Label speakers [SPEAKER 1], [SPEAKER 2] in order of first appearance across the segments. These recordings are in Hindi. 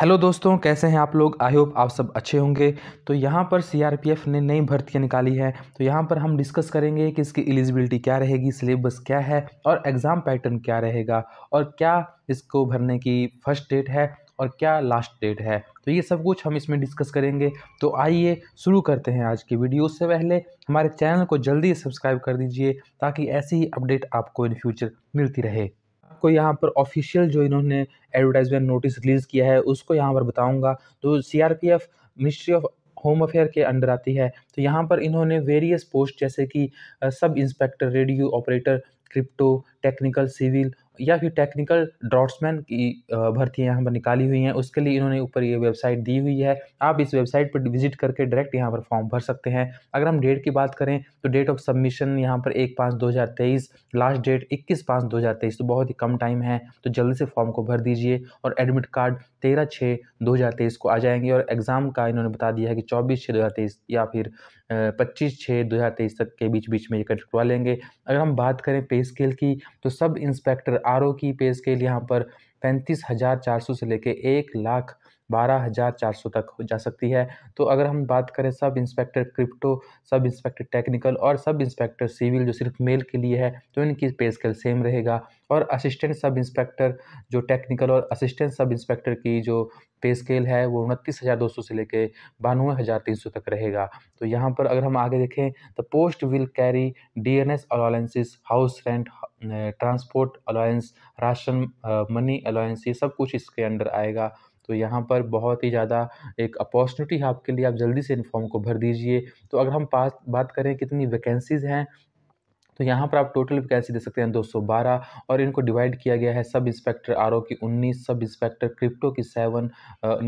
[SPEAKER 1] हेलो दोस्तों कैसे हैं आप लोग आई होप आप सब अच्छे होंगे तो यहाँ पर सीआरपीएफ ने नई भर्तियाँ निकाली है तो यहाँ पर हम डिस्कस करेंगे कि इसकी एलिजिबिलिटी क्या रहेगी सिलेबस क्या है और एग्ज़ाम पैटर्न क्या रहेगा और क्या इसको भरने की फर्स्ट डेट है और क्या लास्ट डेट है तो ये सब कुछ हम इसमें डिस्कस करेंगे तो आइए शुरू करते हैं आज की वीडियो से पहले हमारे चैनल को जल्दी सब्सक्राइब कर दीजिए ताकि ऐसी ही अपडेट आपको इन फ्यूचर मिलती रहे आपको यहाँ पर ऑफिशियल जो इन्होंने एडवर्टाइजमेंट नोटिस रिलीज़ किया है उसको यहाँ पर बताऊँगा तो C R P F ministry of home affair के अंडर आती है तो यहाँ पर इन्होंने वेरियस पोस्ट जैसे कि sub inspector radio operator crypto technical civil या फिर टेक्निकल ड्रॉट्समैन की भर्ती यहाँ पर निकाली हुई हैं उसके लिए इन्होंने ऊपर ये वेबसाइट दी हुई है आप इस वेबसाइट पर विजिट करके डायरेक्ट यहाँ पर फॉर्म भर सकते हैं अगर हम डेट की बात करें तो डेट ऑफ सबमिशन यहाँ पर एक पाँच दो हज़ार तेईस लास्ट डेट इक्कीस पाँच दो हज़ार तेईस तो बहुत ही कम टाइम है तो जल्दी से फॉर्म को भर दीजिए और एडमिट कार्ड तेरह छः दो हज़ार तेईस को आ जाएंगे और एग्ज़ाम का इन्होंने बता दिया है कि चौबीस छः दो हज़ार तेईस या फिर पच्चीस छः दो हज़ार तेईस तक के बीच बीच में ये कट करवा लेंगे अगर हम बात करें पे स्केल की तो सब इंस्पेक्टर आर की पे स्केल यहाँ पर पैंतीस हज़ार चार सौ से लेके एक लाख बारह हज़ार चार सौ तक हो जा सकती है तो अगर हम बात करें sub inspector crypto sub inspector technical और सब इंस्पेक्टर सिविल जो सिर्फ मेल के लिए है तो इनकी पे स्केल सेम रहेगा और असिस्टेंट सब इंस्पेक्टर जो टेक्निकल और असिस्टेंट सब इंस्पेक्टर की जो पे स्केल है वो उनतीस हज़ार दो सौ से लेके बानवे हज़ार तीन सौ तक रहेगा तो यहाँ पर अगर हम आगे देखें तो post will carry D N S allowances house rent transport allowance ration money allowance ये सब कुछ इसके अंडर आएगा तो यहाँ पर बहुत ही ज़्यादा एक अपॉर्चुनिटी है आपके लिए आप जल्दी से इन फॉर्म को भर दीजिए तो अगर हम पास बात करें कितनी वैकेंसीज़ हैं तो यहाँ पर आप टोटल वैकेंसी दे सकते हैं 212 और इनको डिवाइड किया गया है सब इंस्पेक्टर आर की 19 सब इंस्पेक्टर क्रिप्टो की 7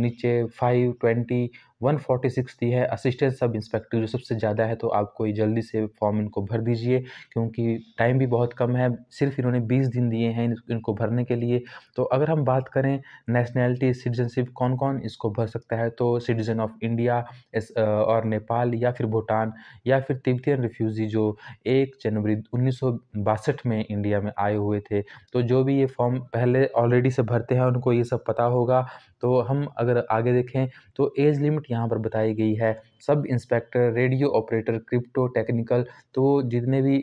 [SPEAKER 1] नीचे 5 20 वन सिक्स थी है असिस्टेंट सब इंस्पेक्टर जो सबसे ज़्यादा है तो आप कोई जल्दी से फॉर्म इनको भर दीजिए क्योंकि टाइम भी बहुत कम है सिर्फ इन्होंने बीस दिन दिए हैं इनको भरने के लिए तो अगर हम बात करें नेशनैलिटी सिटीजनशिप कौन कौन इसको भर सकता है तो सिटीजन ऑफ इंडिया और नेपाल या फिर भूटान या फिर तिब्बतियन रिफ्यूज़ी जो एक जनवरी उन्नीस में इंडिया में आए हुए थे तो जो भी ये फॉर्म पहले ऑलरेडी से भरते हैं उनको ये सब पता होगा तो हम अगर आगे देखें तो एज लिमिट यहाँ पर बताई गई है sub inspector radio operator crypto technical तो जितने भी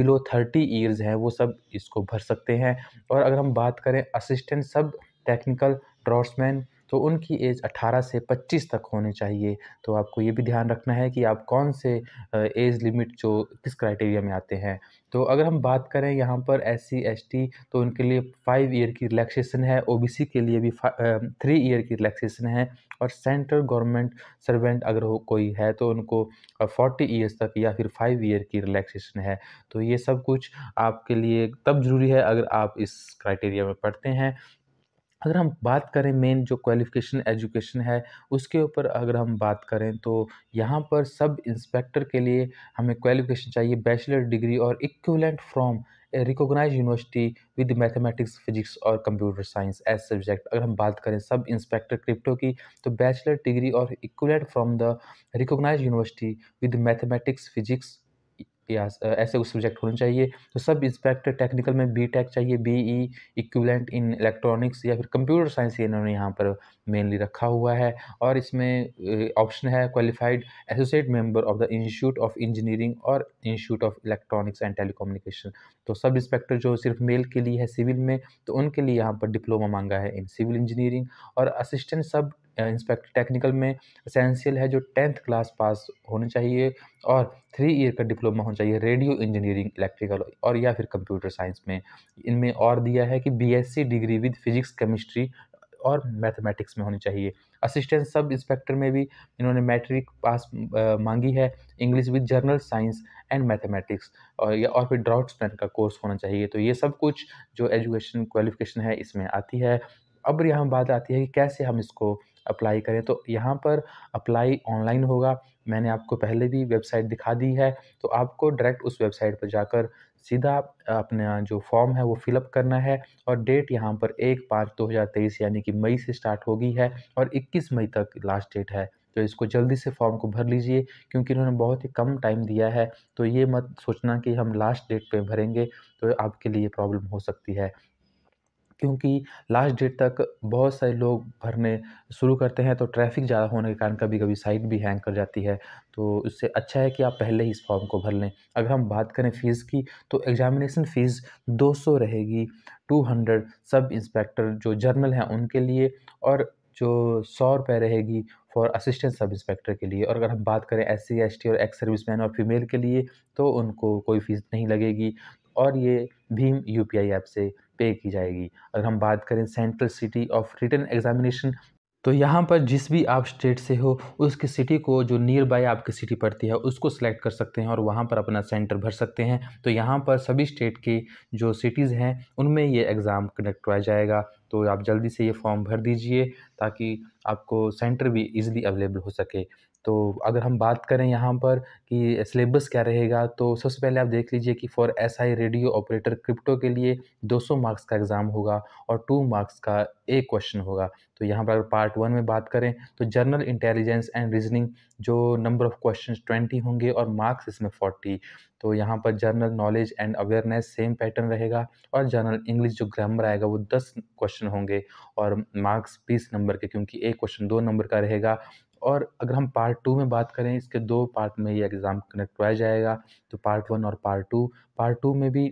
[SPEAKER 1] बिलो थर्टी ईयर्स हैं वो सब इसको भर सकते हैं और अगर हम बात करें असिस्टेंट सब टेक्निकल ड्रॉट्समैन तो उनकी एज 18 से 25 तक होनी चाहिए तो आपको ये भी ध्यान रखना है कि आप कौन से एज लिमिट जो किस क्राइटेरिया में आते हैं तो अगर हम बात करें यहाँ पर एस सी तो उनके लिए फाइव ईयर की रिलैक्सेशन है ओ के लिए भी थ्री ईयर की रिलैक्सेशन है और सेंट्रल गवर्नमेंट सर्वेंट अगर हो कोई है तो उनको फोर्टी ईयर्स तक या फिर फाइव ईयर की रिलैक्सेशन है तो ये सब कुछ आपके लिए तब ज़रूरी है अगर आप इस क्राइटेरिया में पढ़ते हैं अगर हम बात करें मेन जो क्वालिफ़िकेशन एजुकेशन है उसके ऊपर अगर हम बात करें तो यहाँ पर सब इंस्पेक्टर के लिए हमें क्वालिफ़िकेशन चाहिए बैचलर डिग्री और equivalent from a recognise university with mathematics physics और कंप्यूटर साइंस एज सब्जेक्ट अगर हम बात करें सब इंस्पेक्टर क्रिप्टो की तो बैचलर डिग्री और equivalent from the recognise university with mathematics physics कि ऐसे कुछ सब्जेक्ट होने चाहिए तो सब इंस्पेक्टर टेक्निकल में बी टेक चाहिए B E equivalent in electronics या फिर कंप्यूटर साइंस ये इन्होंने यहाँ पर मेनली रखा हुआ है और इसमें ऑप्शन है qualified associate member of the institute of engineering और institute of electronics and telecommunication तो सब इंस्पेक्टर जो सिर्फ मेल के लिए है सिविल में तो उनके लिए यहाँ पर डिप्लोमा मांगा है इन सिविल इंजीनियरिंग और असिस्टेंट सब इंस्पेक्ट टेक्निकल में असेंशियल है जो टेंथ क्लास पास होने चाहिए और थ्री ईयर का डिप्लोमा होना चाहिए रेडियो इंजीनियरिंग इलेक्ट्रिकल और या फिर कंप्यूटर साइंस में इनमें और दिया है कि BSc degree with physics chemistry और मैथमेटिक्स में होनी चाहिए असिस्टेंट सब इंस्पेक्टर में भी इन्होंने मैट्रिक पास मांगी है English with general science and mathematics और या और फिर ड्राउट्समैन का कोर्स होना चाहिए तो ये सब कुछ जो एजुकेशन क्वालिफिकेशन है इसमें आती है अब यहाँ बात आती है कि कैसे हम इसको अप्लाई करें तो यहाँ पर अप्लाई ऑनलाइन होगा मैंने आपको पहले भी वेबसाइट दिखा दी है तो आपको डायरेक्ट उस वेबसाइट पर जाकर सीधा अपना जो फॉर्म है वो फिलअप करना है और डेट यहाँ पर एक पाँच दो हज़ार तेईस यानी कि मई से स्टार्ट होगी है और इक्कीस मई तक लास्ट डेट है तो इसको जल्दी से फॉर्म को भर लीजिए क्योंकि इन्होंने बहुत ही कम टाइम दिया है तो ये मत सोचना कि हम लास्ट डेट पे भरेंगे तो आपके लिए प्रॉब्लम हो सकती है क्योंकि लास्ट डेट तक बहुत सारे लोग भरने शुरू करते हैं तो ट्रैफिक ज़्यादा होने के कारण कभी कभी साइट भी हैंग कर जाती है तो इससे अच्छा है कि आप पहले ही इस फॉर्म को भर लें अगर हम बात करें फ़ीस की तो एग्ज़ामिनेशन फ़ीस 200 रहेगी 200 सब इंस्पेक्टर जो जर्नल हैं उनके लिए और जो सौ रुपये रहेगी फॉर असिस्टेंट सब इंस्पेक्टर के लिए और अगर हम बात करें एस सी एस टी और एक्स सर्विस मैन और फीमेल के लिए तो उनको कोई फ़ीस नहीं लगेगी और ये भीम यू ऐप से पे की जाएगी अगर हम बात करें central city of written examination तो यहाँ पर जिस भी आप स्टेट से हो उसकी सिटी को जो नियर बाय आपकी सिटी पड़ती है उसको सिलेक्ट कर सकते हैं और वहाँ पर अपना सेंटर भर सकते हैं तो यहाँ पर सभी स्टेट के जो सिटीज़ हैं उनमें ये एग्ज़ाम कंडक्ट करवाया जाएगा तो आप जल्दी से ये फॉर्म भर दीजिए ताकि आपको सेंटर भी इजीली अवेलेबल हो सके तो अगर हम बात करें यहाँ पर कि सिलेबस क्या रहेगा तो सबसे पहले आप देख लीजिए कि for SI radio operator crypto के लिए 200 मार्क्स का एग्ज़ाम होगा और टू मार्क्स का एक क्वेश्चन होगा तो यहाँ पर अगर पार्ट वन में बात करें तो जनरल इंटेलिजेंस एंड रीजनिंग जो नंबर ऑफ क्वेश्चन ट्वेंटी होंगे और मार्क्स इसमें फोर्टी तो यहाँ पर general knowledge and awareness same pattern रहेगा और जनरल इंग्लिश जो ग्रामर आएगा वो दस क्वेश्चन होंगे और मार्क्स बीस नंबर के क्योंकि एक क्वेश्चन दो नंबर का रहेगा और अगर हम पार्ट टू में बात करें इसके दो पार्ट में ये एग्ज़ाम कनेक्ट करवाया जाएगा तो पार्ट वन और पार्ट टू पार्ट टू में भी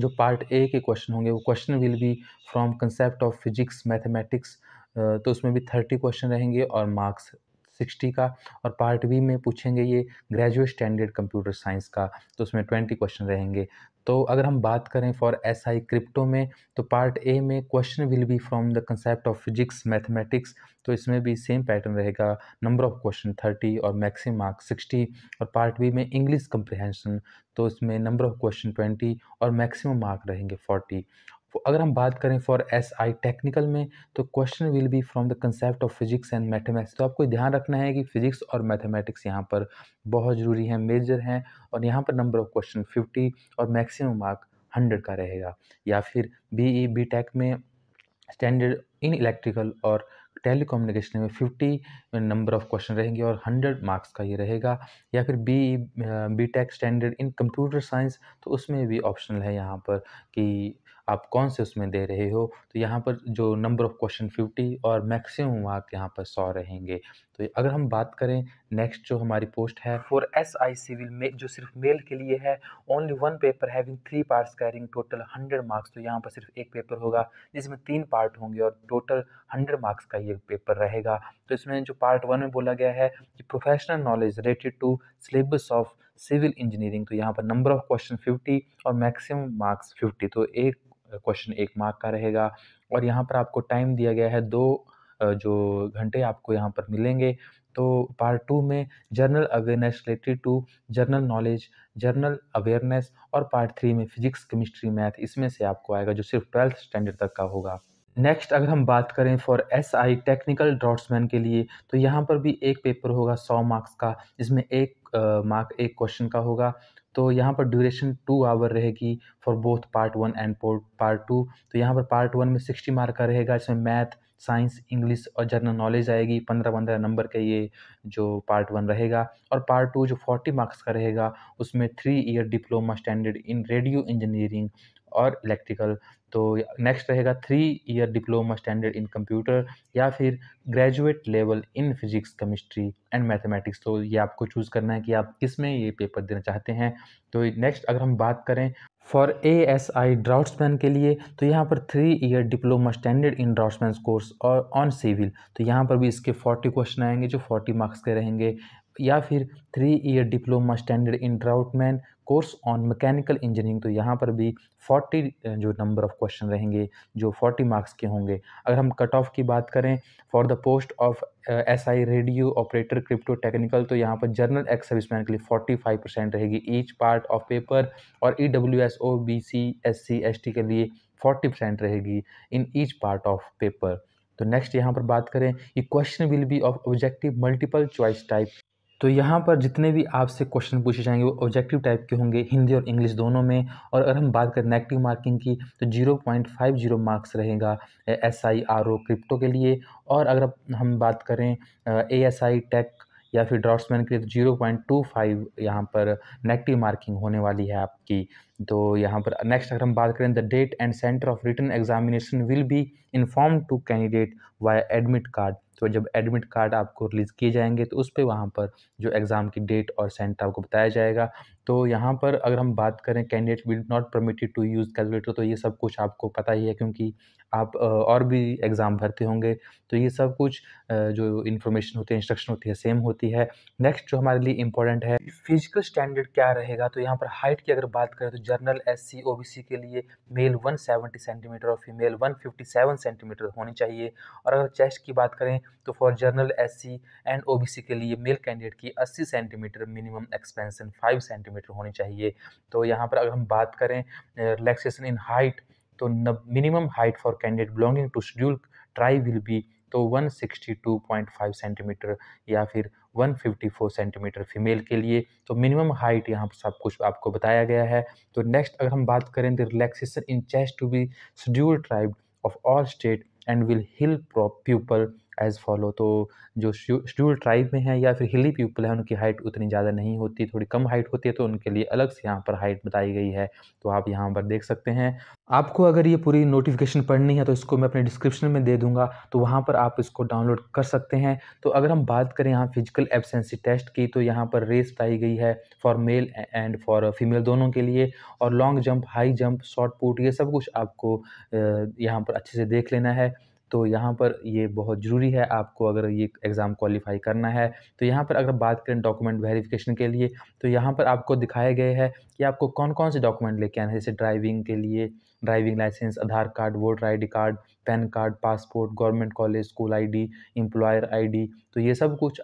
[SPEAKER 1] जो पार्ट ए के क्वेश्चन होंगे वो question will be from concept of physics mathematics तो उसमें भी थर्टी क्वेश्चन रहेंगे और मार्क्स सिक्सटी का और पार्ट बी में पूछेंगे ये ग्रेजुएट स्टैंडर्ड कंप्यूटर साइंस का तो उसमें ट्वेंटी क्वेश्चन रहेंगे तो अगर हम बात करें फॉर एस आई क्रिप्टो में तो पार्ट ए में question will be from the concept of physics mathematics तो इसमें भी सेम पैटर्न रहेगा नंबर ऑफ क्वेश्चन थर्टी और मैक्सिम मार्क सिक्सटी और पार्ट बी में इंग्लिश कंप्रिहेंशन तो इसमें नंबर ऑफ क्वेश्चन ट्वेंटी और मैक्सिमम मार्क रहेंगे फोर्टी अगर हम बात करें फॉर एस आई टेक्निकल में तो question will be from the concept of physics and mathematics तो आपको ध्यान रखना है कि फिजिक्स और मैथमेटिक्स यहाँ पर बहुत ज़रूरी है मेजर हैं और यहाँ पर नंबर ऑफ क्वेश्चन फिफ्टी और मैक्सिमम मार्क हंड्रेड का रहेगा या फिर बी ई बी टेक में स्टैंडर्ड इन इलेक्ट्रिकल और टेली कम्युनिकेशन में फिफ्टी नंबर ऑफ क्वेश्चन रहेंगे और हंड्रेड मार्क्स का ये रहेगा या फिर B B tech standard in computer science तो उसमें भी ऑप्शनल है यहाँ पर कि आप कौन से उसमें दे रहे हो तो यहाँ पर जो नंबर ऑफ़ क्वेश्चन फिफ्टी और मैक्सिमम मार्क यहाँ पर सौ रहेंगे तो अगर हम बात करें नेक्स्ट जो हमारी पोस्ट है फॉर एस आई सिविल में जो सिर्फ मेल के लिए है only one paper having three parts carrying total hundred marks तो यहाँ पर सिर्फ एक पेपर होगा जिसमें तीन पार्ट होंगे और टोटल हंड्रेड मार्क्स का ये पेपर रहेगा तो इसमें जो पार्ट वन में बोला गया है कि professional knowledge related to syllabus of civil engineering तो यहाँ पर नंबर ऑफ क्वेश्चन फिफ्टी और मैक्सिमम मार्क्स फिफ्टी तो एक क्वेश्चन एक मार्क का रहेगा और यहाँ पर आपको टाइम दिया गया है दो जो घंटे आपको यहाँ पर मिलेंगे तो पार्ट टू में general awareness related to general knowledge general awareness और पार्ट थ्री में फिजिक्स केमिस्ट्री मैथ इसमें से आपको आएगा जो सिर्फ ट्वेल्थ स्टैंडर्ड तक का होगा नेक्स्ट अगर हम बात करें for S I technical draughtsman के लिए तो यहाँ पर भी एक पेपर होगा सौ मार्क्स का जिसमें एक मार्क एक क्वेश्चन का होगा तो यहाँ पर ड्यूरेशन टू आवर रहेगी for both part one and part two तो यहाँ पर पार्ट वन में सिक्सटी मार्क का रहेगा इसमें मैथ साइंस इंग्लिश और जनरल नॉलेज आएगी पंद्रह पंद्रह नंबर का ये जो पार्ट वन रहेगा और पार्ट टू जो फोर्टी मार्क्स का रहेगा उसमें three year diploma standard in radio engineering और इलेक्ट्रिकल तो नेक्स्ट रहेगा three year diploma standard in computer या फिर graduate level in physics chemistry and mathematics तो ये आपको चूज़ करना है कि आप किस में ये पेपर देना चाहते हैं तो नेक्स्ट अगर हम बात करें फॉर ए एस आई ड्राउट्समैन के लिए तो यहाँ पर three year diploma standard in draughtsman course और ऑन सिविल तो यहाँ पर भी इसके फोर्टी क्वेश्चन आएंगे जो फोर्टी मार्क्स के रहेंगे या फिर three year diploma standard in draughtsman course on mechanical engineering तो यहाँ पर भी 40 जो नंबर ऑफ क्वेश्चन रहेंगे जो 40 मार्क्स के होंगे अगर हम कट ऑफ की बात करें for the post of S I radio operator crypto technical तो यहाँ पर जर्नल एक्स सर्विस मैन के लिए 45 परसेंट रहेगी ईच पार्ट ऑफ पेपर और E W S O B C S C S T के लिए 40 परसेंट रहेगी in each part of paper तो नेक्स्ट यहाँ पर बात करें ये question will be of objective multiple choice type तो यहाँ पर जितने भी आपसे क्वेश्चन पूछे जाएंगे वो ऑब्जेक्टिव टाइप के होंगे हिंदी और इंग्लिश दोनों में और अगर हम बात करें नेगेटिव मार्किंग की तो zero point five zero marks रहेगा S I R O crypto के लिए और अगर हम बात करें ए एस आई टेक या फिर ड्रॉट्समैन के लिए तो जीरो पॉइंट टू फाइव यहाँ पर नेगेटिव मार्किंग होने वाली है आपकी तो यहाँ पर नेक्स्ट अगर हम बात करें the date and centre of written examination will be inform to candidate by admit card तो जब एडमिट कार्ड आपको रिलीज़ किए जाएंगे तो उस पर वहाँ पर जो एग्ज़ाम की डेट और सेंटर आपको बताया जाएगा तो यहाँ पर अगर हम बात करें candidate will not permitted to use calculator तो ये सब कुछ आपको पता ही है क्योंकि आप और भी एग्ज़ाम भरते होंगे तो ये सब कुछ जो इन्फॉर्मेशन होती है इंस्ट्रक्शन होती है सेम होती है नेक्स्ट जो हमारे लिए इंपॉर्टेंट है फिजिकल स्टैंडर्ड क्या रहेगा तो यहाँ पर हाइट की अगर बात करें तो जर्नल एस सी के लिए मेल सेवेंटी सेंटीमीटर और फीमेल सेवन सेंटीमीटर होनी चाहिए और अगर चेस्ट की बात करें तो for general S and O के लिए मेल कैंडिडेट की अस्सी centimetre minimum expansion five centimetre centimetre होनी चाहिए तो यहाँ पर अगर हम बात करें रिलैक्सेशन इन हाइट तो minimum height for candidate belonging to schedule tribe will be तो 162.5 सेंटीमीटर या फिर 154 सेंटीमीटर फीमेल के लिए तो मिनिमम हाइट यहाँ पर सब कुछ आपको बताया गया है तो नेक्स्ट अगर हम बात करें तो relaxation in chest to be schedule tribe of all state and will hill prop people as follow तो जो शेड्यूल ट्राइब में है या फिर हिली पीपल है उनकी हाइट उतनी ज़्यादा नहीं होती थोड़ी कम हाइट होती है तो उनके लिए अलग से यहाँ पर हाइट बताई गई है तो आप यहाँ पर देख सकते हैं आपको अगर ये पूरी नोटिफिकेशन पढ़नी है तो इसको मैं अपने डिस्क्रिप्शन में दे दूंगा तो वहाँ पर आप इसको डाउनलोड कर सकते हैं तो अगर हम बात करें यहाँ फिजिकल एबसेंसी टेस्ट की तो यहाँ पर रेस बताई गई है for male and for female दोनों के लिए और long jump high jump shot put ये सब कुछ आपको यहाँ पर अच्छे से देख लेना है तो यहाँ पर ये बहुत ज़रूरी है आपको अगर ये एग्ज़ाम क्वालिफाई करना है तो यहाँ पर अगर बात करें डॉक्यूमेंट वेरिफिकेशन के लिए तो यहाँ पर आपको दिखाया गया है कि आपको कौन कौन से डॉक्यूमेंट लेके आना है जैसे ड्राइविंग के लिए driving licence Aadhaar card voter I card PAN card passport government college school I D employer तो ये सब कुछ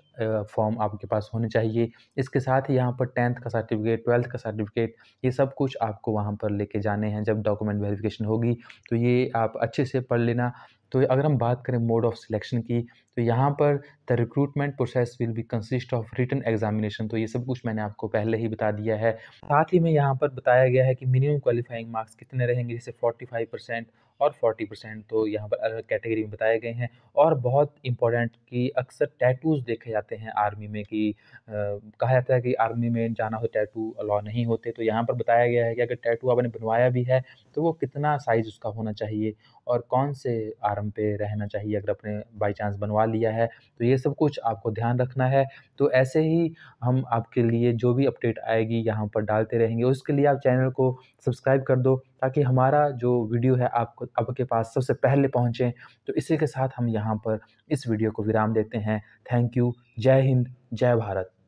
[SPEAKER 1] फॉर्म आपके पास होने चाहिए इसके साथ ही यहाँ पर टेंथ का सर्टिफिकेट ट्वेल्थ का सर्टिफिकेट ये सब कुछ आपको वहाँ पर लेके जाने हैं जब डॉक्यूमेंट वेरिफिकेशन होगी तो ये आप अच्छे से पढ़ लेना तो अगर हम बात करें मोड ऑफ सिलेक्शन की तो यहाँ पर the recruitment process will be consist of written examination तो ये सब कुछ मैंने आपको पहले ही बता दिया है साथ ही में यहाँ पर बताया गया है कि मिनिमम क्वालिफाइंग मार्क्स कितने रहेंगे जैसे फाइव परसेंट और फोर्टी परसेंट तो यहाँ पर अलग कैटेगरी में बताए गए हैं और बहुत इंपॉर्टेंट कि अक्सर टैटूज़ देखे जाते हैं आर्मी में कि आ, कहा जाता है कि आर्मी में जाना हो टैटू अलाउ नहीं होते तो यहाँ पर बताया गया है कि अगर टैटू आपने बनवाया भी है तो वो कितना साइज़ उसका होना चाहिए और कौन से आर्म पे रहना चाहिए अगर अपने बाई चांस बनवा लिया है तो ये सब कुछ आपको ध्यान रखना है तो ऐसे ही हम आपके लिए जो भी अपडेट आएगी यहाँ पर डालते रहेंगे उसके लिए आप चैनल को सब्सक्राइब कर दो ताकि हमारा जो वीडियो है आपको आपके पास सबसे पहले पहुँचें तो इसी के साथ हम यहाँ पर इस वीडियो को विराम देते हैं थैंक यू जय हिंद जय भारत